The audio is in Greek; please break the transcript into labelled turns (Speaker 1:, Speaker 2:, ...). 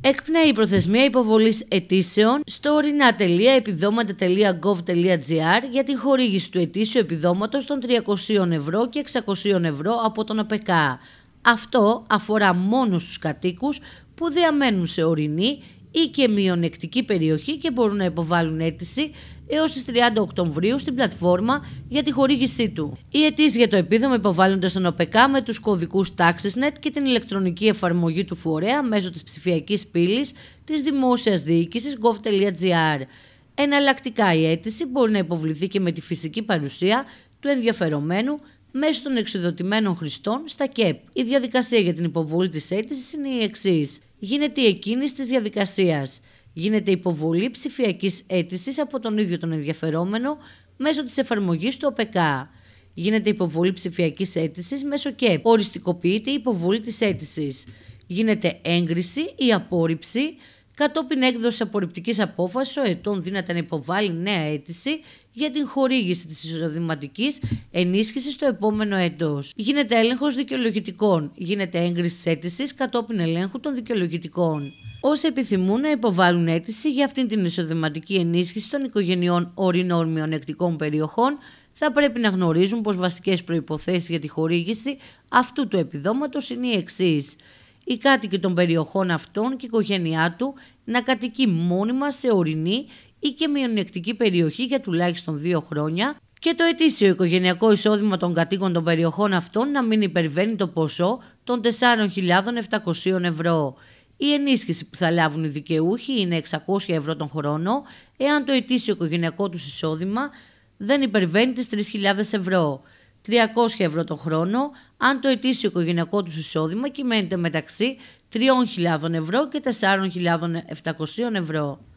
Speaker 1: Εκπνέει η προθεσμία υποβολής αιτήσεων στο ορεινά.επιδόματα.gov.gr για τη χορήγηση του ετήσιου επιδόματος των 300 ευρώ και 600 ευρώ από τον ΑΠΕΚΑ. Αυτό αφορά μόνος στους κατοίκους που διαμένουν σε ορεινή ή και μειονεκτική περιοχή και μπορούν να υποβάλουν αίτηση έως τις 30 Οκτωβρίου στην πλατφόρμα για τη χορήγησή του. Οι αιτήσεις για το επίδομα υποβάλλονται στον ΟΠΕΚΑ με τους κωδικούς TaxisNet και την ηλεκτρονική εφαρμογή του φορέα μέσω της ψηφιακής πύλης της δημόσιας διοίκησης gov.gr. Εναλλακτικά, η αίτηση μπορεί να υποβληθεί και με τη φυσική παρουσία του ενδιαφερομένου μέσω των εξοδοτημένων χρηστών στα ΚΕΠ. Η διαδικασία για την υποβολή της αίτησης είναι η εξής γίνεται η εκείνη της διαδικασίας. Γίνεται υποβολή ψηφιακής αίτησης από τον ίδιο τον ενδιαφερόμενο μέσω της εφαρμογής του ΟΠΕΚΑ. Γίνεται υποβολή ψηφιακής αίτησης μέσω ΚΕΠ. Οριστικοποιείται η υποβολή της αίτησης. Γίνεται έγκριση ή απόρριψη Κατόπιν έκδοση απορριπτικής απόφασης ο ετών δύναται να υποβάλει νέα αίτηση για την χορήγηση της εισοδηματικής ενίσχυσης το επόμενο έτό. Γίνεται έλεγχος δικαιολογητικών. Γίνεται έγκριση αίτησης κατόπιν ελέγχου των δικαιολογητικών. Όσοι επιθυμούν να υποβάλουν αίτηση για αυτήν την εισοδηματική ενίσχυση των οικογενειών ορεινών μειονεκτικών περιοχών, θα πρέπει να γνωρίζουν πως βασικές προποθέσει για τη χορήγηση αυτού του επιδόματος είναι οι εξής οι κάτοικοι των περιοχών αυτών και η οικογένειά του να κατοικεί μόνιμα σε ορεινή ή και μειονεκτική περιοχή για τουλάχιστον δύο χρόνια και το ετήσιο οικογενειακό εισόδημα των κατοίκων των περιοχών αυτών να μην υπερβαίνει το ποσό των 4.700 ευρώ. Η ενίσχυση που θα λάβουν οι δικαιούχοι είναι 600 ευρώ τον χρόνο, εάν το ετήσιο οικογενειακό τους εισόδημα δεν υπερβαίνει τις 3.000 ευρώ. 300 ευρώ το χρόνο, αν το ετήσιο οικογενειακό τους εισόδημα κυμαίνεται μεταξύ 3.000 ευρώ και 4.700 ευρώ.